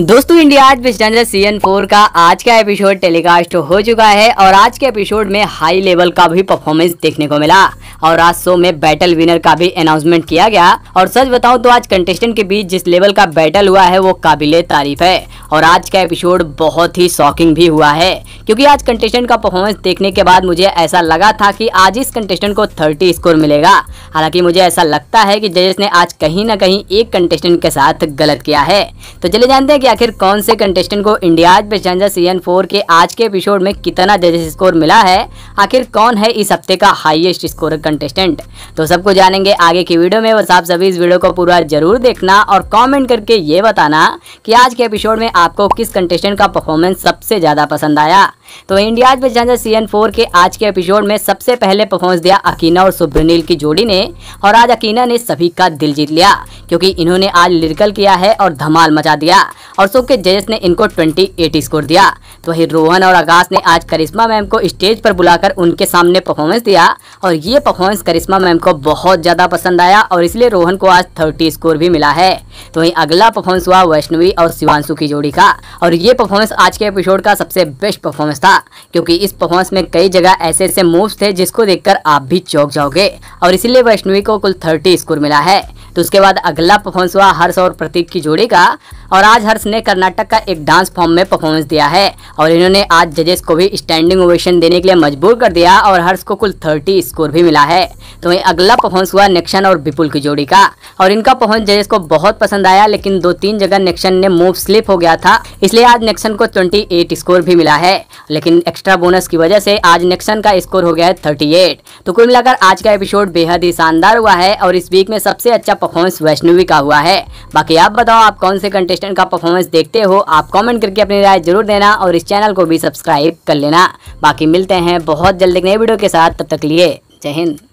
दोस्तों इंडिया आज channel general season four का आज का एपिसोड टेलीकास्ट हो चुका है और आज के एपिसोड में हाई लेवल का भी परफॉर्मेंस देखने को मिला और आज शो में बैटल विनर का भी अनाउंसमेंट किया गया और सच बताऊं तो आज कंटेस्टेंट के बीच जिस लेवल का बैटल हुआ है वो काबिले तारीफ है और आज का एपिसोड बहुत ही शॉकिंग भी हुआ है क्योंकि आज कंटेस्टेंट का परफॉर्मेंस देखने के बाद मुझे ऐसा लगा था कि आज इस कंटेस्टेंट को 30 स्कोर मिलेगा हालांकि मुझे ऐसा लगता है कि जजेस ने आज कहीं ना कहीं एक कंटेस्टेंट के साथ गलत किया है तो चले जानते हैं कि आखिर कौन से कंटेस्टेंट को इंडियाज सीजन फोर के आज के एपिसोड में कितना जजेस स्कोर मिला है आखिर कौन है इस हफ्ते का हाइएस्ट स्कोर कंटेस्टेंट तो सबको जानेंगे आगे की वीडियो में बस आप सभी इस वीडियो को पूरा जरूर देखना और कॉमेंट करके ये बताना कि आज के एपिसोड में आपको किस कंटेस्टेंट का परफॉर्मेंस सबसे ज़्यादा पसंद आया तो इंडियाज में जंजा सीजन फोर के आज के एपिसोड में सबसे पहले परफॉर्मेंस दिया अकीना और सुब्रनील की जोड़ी ने और आज अकीना ने सभी का दिल जीत लिया क्योंकि इन्होंने आज लिरिकल किया है और धमाल मचा दिया और सो के जजेस ने इनको ट्वेंटी एट स्कोर दिया तो वही रोहन और आकाश ने आज करिश्मा मैम को स्टेज पर बुलाकर उनके सामने परफॉर्मेंस दिया और ये परफॉर्मेंस करिश्मा मैम को बहुत ज़्यादा पसंद आया और इसलिए रोहन को आज थर्टी स्कोर भी मिला है तो वही अगला परफॉर्मेंस हुआ वैष्णवी और शिवानशु की जोड़ी का और ये परफॉर्मेंस आज के एपिसोड का सबसे बेस्ट परफॉर्मेंस परफॉर्मेंस था क्योंकि इस परफॉर्मेंस में कई जगह ऐसे ऐसे मूव्स थे जिसको देखकर आप भी चौक जाओगे और इसीलिए वैष्णवी को कुल थर्टी स्कोर मिला है तो उसके बाद अगला परफॉर्मेंस हुआ हर्ष और प्रतीक की जोड़ी का और आज हर्ष ने कर्नाटक का एक डांस फॉर्म में परफॉर्मेंस दिया है और इन्होंने आज जजेस को भी स्टैंडिंग ओवेशन देने के लिए मजबूर कर दिया और हर्ष को कुल थर्टी स्कोर भी मिला है तो वही अगला परफॉर्मेंस हुआ नेक्शन और विपुल की जोड़ी का और इनका परफॉर्मेंस जजेस को बहुत पसंद आया लेकिन दो तीन जगह नेक्शन ने मूव स्लिप हो गया था इसलिए आज नेक्शन को ट्वेंटी स्कोर भी मिला है लेकिन एक्स्ट्रा बोनस की वजह से आज नेक्शन का स्कोर हो गया है थर्टी तो कुल मिलाकर आज का एपिसोड बेहद ही शानदार हुआ है और इस वीक में सबसे अच्छा परफॉर्मेंस वैष्णवी का हुआ है बाकी आप बताओ आप कौन से कंटेस्ट कंटेस्टेंट का परफॉर्मेंस देखते हो आप कमेंट करके अपनी राय जरूर देना और इस चैनल को भी सब्सक्राइब कर लेना बाकी मिलते हैं बहुत जल्द एक नए वीडियो के साथ तब तक लिए जय हिंद